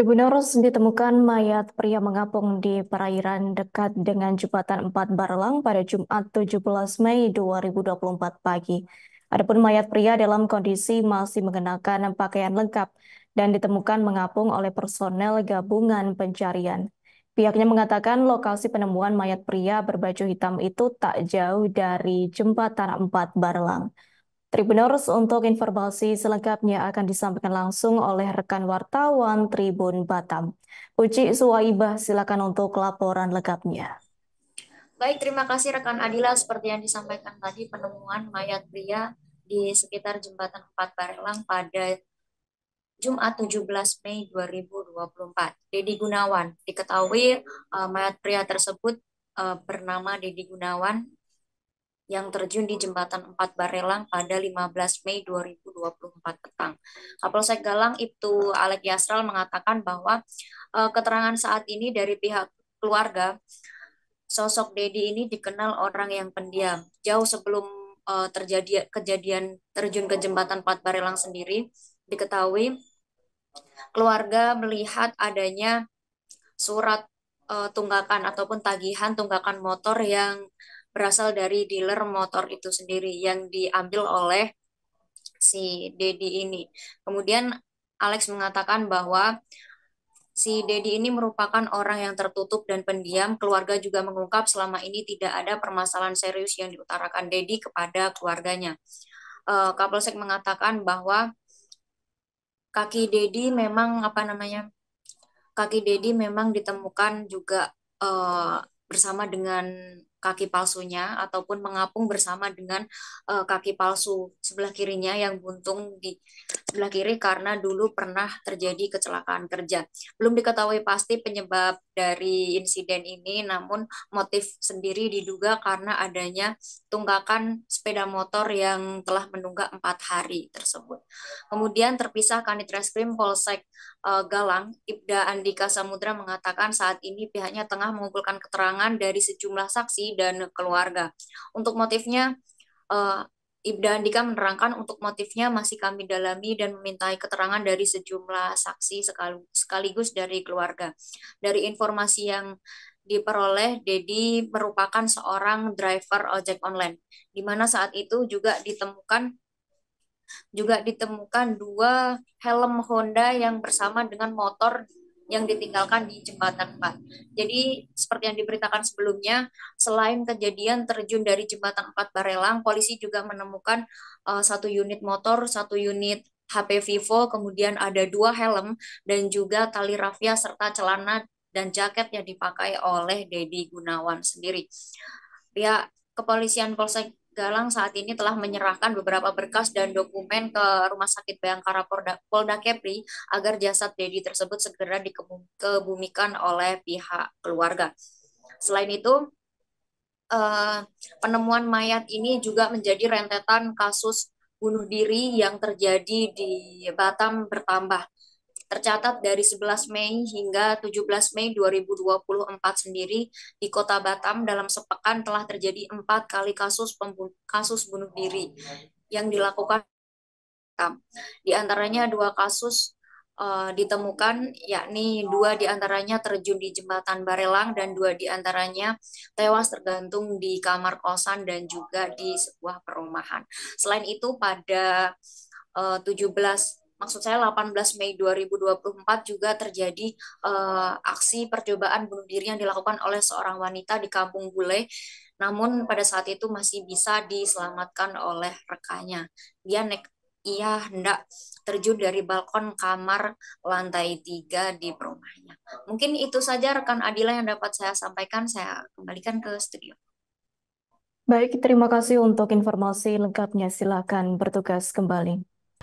Rebunarus ditemukan mayat pria mengapung di perairan dekat dengan jembatan 4 Barlang pada Jumat 17 Mei 2024 pagi. Adapun mayat pria dalam kondisi masih mengenakan pakaian lengkap dan ditemukan mengapung oleh personel gabungan pencarian. Pihaknya mengatakan lokasi penemuan mayat pria berbaju hitam itu tak jauh dari jembatan 4 Barlang. Tribuners untuk informasi selengkapnya akan disampaikan langsung oleh rekan wartawan Tribun Batam. Uci Suwaibah, silakan untuk laporan lengkapnya. Baik, terima kasih rekan Adila. Seperti yang disampaikan tadi, penemuan mayat pria di sekitar jembatan 4 Barelang pada Jumat 17 Mei 2024. Dedi Gunawan, diketahui eh, mayat pria tersebut eh, bernama Dedi Gunawan yang terjun di jembatan Empat Barelang pada 15 Mei 2024 petang. Kapolsek Galang itu Alek Yasral mengatakan bahwa uh, keterangan saat ini dari pihak keluarga sosok Dedi ini dikenal orang yang pendiam. Jauh sebelum uh, terjadi kejadian terjun ke jembatan Empat Barelang sendiri diketahui keluarga melihat adanya surat eh, tunggakan ataupun tagihan tunggakan motor yang berasal dari dealer motor itu sendiri yang diambil oleh si Dedi ini. Kemudian Alex mengatakan bahwa si Dedi ini merupakan orang yang tertutup dan pendiam. Keluarga juga mengungkap selama ini tidak ada permasalahan serius yang diutarakan Dedi kepada keluarganya. Eh, Kapolsek mengatakan bahwa kaki Dedi memang apa namanya? Kaki Dedi memang ditemukan juga uh, bersama dengan kaki palsunya ataupun mengapung bersama dengan uh, kaki palsu sebelah kirinya yang buntung di sebelah kiri karena dulu pernah terjadi kecelakaan kerja. Belum diketahui pasti penyebab dari insiden ini, namun motif sendiri diduga karena adanya tunggakan sepeda motor yang telah menunggak empat hari tersebut. Kemudian terpisah Kanit Reskrim Polsek eh, Galang, Ibda Andika Samudra mengatakan saat ini pihaknya tengah mengumpulkan keterangan dari sejumlah saksi dan keluarga. Untuk motifnya, eh, Ibda Andika menerangkan untuk motifnya masih kami dalami dan meminta keterangan dari sejumlah saksi sekaligus dari keluarga. Dari informasi yang diperoleh, Dedi merupakan seorang driver ojek online, di mana saat itu juga ditemukan juga ditemukan dua helm Honda yang bersama dengan motor yang ditinggalkan di jembatan 4. Jadi seperti yang diberitakan sebelumnya, selain kejadian terjun dari jembatan 4 Barelang, polisi juga menemukan uh, satu unit motor, satu unit HP Vivo, kemudian ada dua helm dan juga tali rafia serta celana dan jaket yang dipakai oleh Dedi Gunawan sendiri. Ya, kepolisian Polsek Galang saat ini telah menyerahkan beberapa berkas dan dokumen ke Rumah Sakit Bayangkara Polda, Polda Kepri agar jasad Dedi tersebut segera dikebumikan oleh pihak keluarga. Selain itu, eh, penemuan mayat ini juga menjadi rentetan kasus bunuh diri yang terjadi di Batam bertambah tercatat dari 11 Mei hingga 17 Mei 2024 sendiri di Kota Batam dalam sepekan telah terjadi empat kali kasus kasus bunuh diri yang dilakukan Batam. Di antaranya dua kasus uh, ditemukan, yakni dua antaranya terjun di jembatan Barelang dan dua antaranya tewas tergantung di kamar kosan dan juga di sebuah perumahan. Selain itu pada 17 eh, maksud saya 18 Mei 2024 juga terjadi uh, aksi percobaan bunuh diri yang dilakukan oleh seorang wanita di Kampung Bule. Namun pada saat itu masih bisa diselamatkan oleh rekannya. Dia nek ia hendak terjun dari balkon kamar lantai tiga di rumahnya. Mungkin itu saja rekan Adila yang dapat saya sampaikan. Saya kembalikan ke studio. Baik, terima kasih untuk informasi lengkapnya. Silakan bertugas kembali.